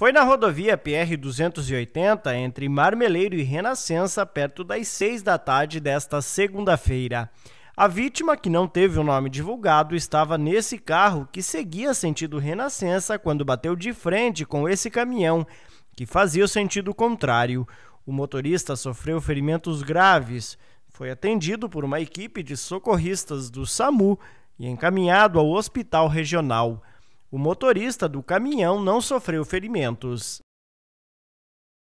Foi na rodovia PR-280, entre Marmeleiro e Renascença, perto das 6 da tarde desta segunda-feira. A vítima, que não teve o nome divulgado, estava nesse carro que seguia sentido Renascença quando bateu de frente com esse caminhão, que fazia o sentido contrário. O motorista sofreu ferimentos graves, foi atendido por uma equipe de socorristas do SAMU e encaminhado ao hospital regional. O motorista do caminhão não sofreu ferimentos.